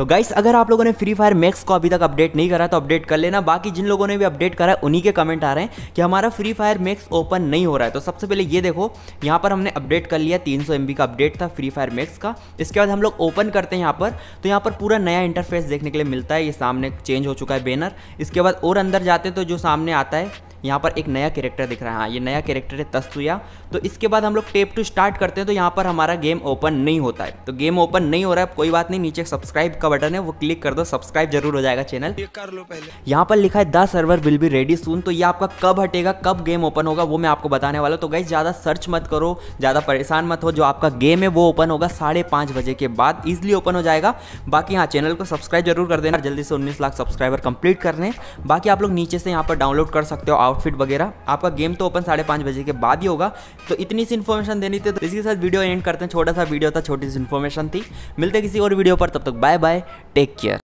तो गाइस अगर आप लोगों ने फ्री फायर मैक्स को अभी तक अपडेट नहीं करा तो अपडेट कर लेना बाकी जिन लोगों ने भी अपडेट करा है उन्हीं के कमेंट आ रहे हैं कि हमारा फ्री फायर मैक्स ओपन नहीं हो रहा है तो सबसे पहले ये देखो यहाँ पर हमने अपडेट कर लिया 300 सौ का अपडेट था फ्री फायर मैक्स का इसके बाद हम लोग ओपन करते हैं यहाँ पर तो यहाँ पर पूरा नया इंटरफेस देखने के लिए मिलता है ये सामने चेंज हो चुका है बैनर इसके बाद और अंदर जाते हैं तो जो सामने आता है यहाँ पर एक नया कैरेक्टर दिख रहा है हाँ ये नया कैरेक्टर है तस्तुया तो इसके बाद हम लोग टेप टू स्टार्ट करते हैं तो यहाँ पर हमारा गेम ओपन नहीं होता है तो गेम ओपन नहीं हो रहा है कोई बात नहीं नीचे सब्सक्राइब का बटन है वो क्लिक कर दो सब्सक्राइब जरूर हो जाएगा चैनल कर लो पहले यहाँ पर लिखा है the server will be ready soon तो ये आपका कब हटेगा कब गेम ओपन होगा वो मैं आपको बताने वाला हूँ तो गाइज ज़्यादा सर्च मत करो ज़्यादा परेशान मत हो जो आपका गेम है वो ओपन होगा साढ़े बजे के बाद ईजिली ओपन हो जाएगा बाकी हाँ चैनल को सब्सक्राइब जरूर कर देना जल्दी से उन्नीस लाख सब्सक्राइबर कंप्लीट कर बाकी आप लोग नीचे से यहाँ पर डाउनलोड कर सकते हो आउटफिट वगैरह आपका गेम तो ओपन साढ़े पाँच बजे के बाद ही होगा तो इतनी सी इन्फॉर्मेशन देनी थी तो इसके साथ वीडियो एंड करते हैं छोटा सा वीडियो था छोटी सी इन्फॉर्मेशन थी मिलते किसी और वीडियो पर तब तक बाय बाय टेक केयर